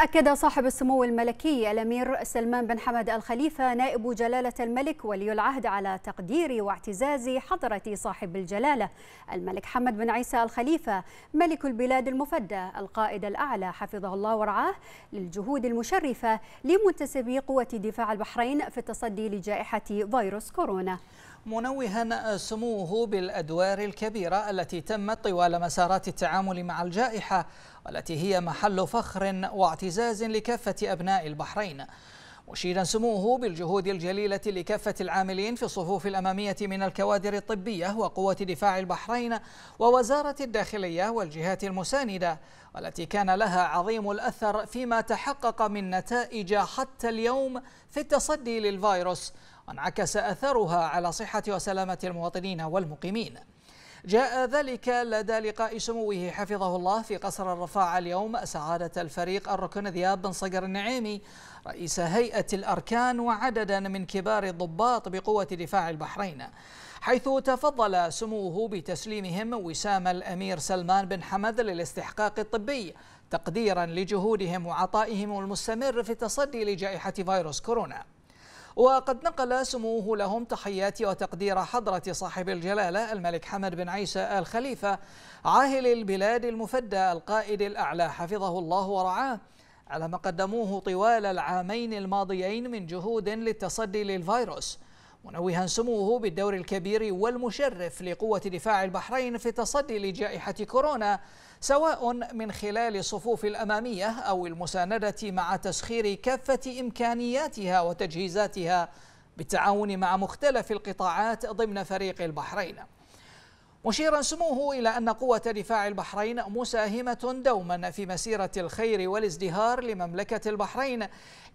أكد صاحب السمو الملكي الأمير سلمان بن حمد الخليفة نائب جلالة الملك ولي العهد على تقدير واعتزاز حضرة صاحب الجلالة الملك حمد بن عيسى الخليفة ملك البلاد المفدى القائد الأعلى حفظه الله ورعاه للجهود المشرفة لمنتسبي قوة دفاع البحرين في التصدي لجائحة فيروس كورونا منوها سموه بالأدوار الكبيرة التي تمت طوال مسارات التعامل مع الجائحة والتي هي محل فخر واعتزاز لكافة أبناء البحرين مشيدا سموه بالجهود الجليلة لكافة العاملين في الصفوف الأمامية من الكوادر الطبية وقوة دفاع البحرين ووزارة الداخلية والجهات المساندة والتي كان لها عظيم الأثر فيما تحقق من نتائج حتى اليوم في التصدي للفيروس وانعكس أثرها على صحة وسلامة المواطنين والمقيمين جاء ذلك لدى لقاء سموه حفظه الله في قصر الرفاعة اليوم سعادة الفريق الركن ذياب بن صقر النعيمي رئيس هيئة الأركان وعددا من كبار الضباط بقوة دفاع البحرين حيث تفضل سموه بتسليمهم وسام الأمير سلمان بن حمد للاستحقاق الطبي تقديرا لجهودهم وعطائهم المستمر في التصدي لجائحة فيروس كورونا وقد نقل سموه لهم تحيات وتقدير حضرة صاحب الجلالة الملك حمد بن عيسى آل خليفة عاهل البلاد المفدى القائد الأعلى حفظه الله ورعاه على ما قدموه طوال العامين الماضيين من جهود للتصدي للفيروس منوها سموه بالدور الكبير والمشرف لقوة دفاع البحرين في التصدي لجائحة كورونا سواء من خلال الصفوف الأمامية أو المساندة مع تسخير كافة إمكانياتها وتجهيزاتها بالتعاون مع مختلف القطاعات ضمن فريق البحرين مشيرا سموه إلى أن قوة دفاع البحرين مساهمة دوما في مسيرة الخير والازدهار لمملكة البحرين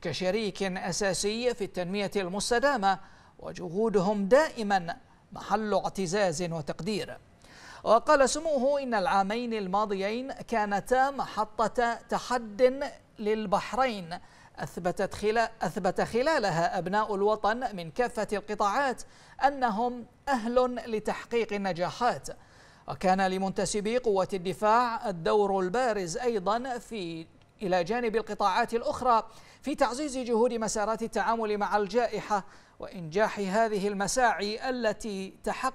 كشريك أساسي في التنمية المستدامة وجهودهم دائما محل اعتزاز وتقدير وقال سموه إن العامين الماضيين كانتا محطة تحد للبحرين أثبتت خلال أثبت خلالها أبناء الوطن من كافة القطاعات أنهم أهل لتحقيق النجاحات وكان لمنتسبي قوة الدفاع الدور البارز أيضا في إلى جانب القطاعات الأخرى في تعزيز جهود مسارات التعامل مع الجائحة وإنجاح هذه المساعي التي تحق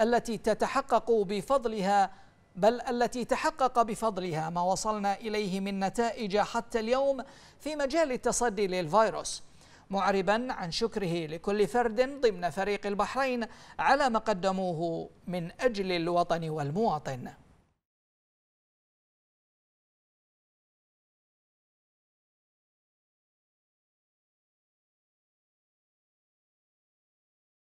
التي تتحقق بفضلها بل التي تحقق بفضلها ما وصلنا إليه من نتائج حتى اليوم في مجال التصدي للفيروس معربا عن شكره لكل فرد ضمن فريق البحرين على ما قدموه من أجل الوطن والمواطن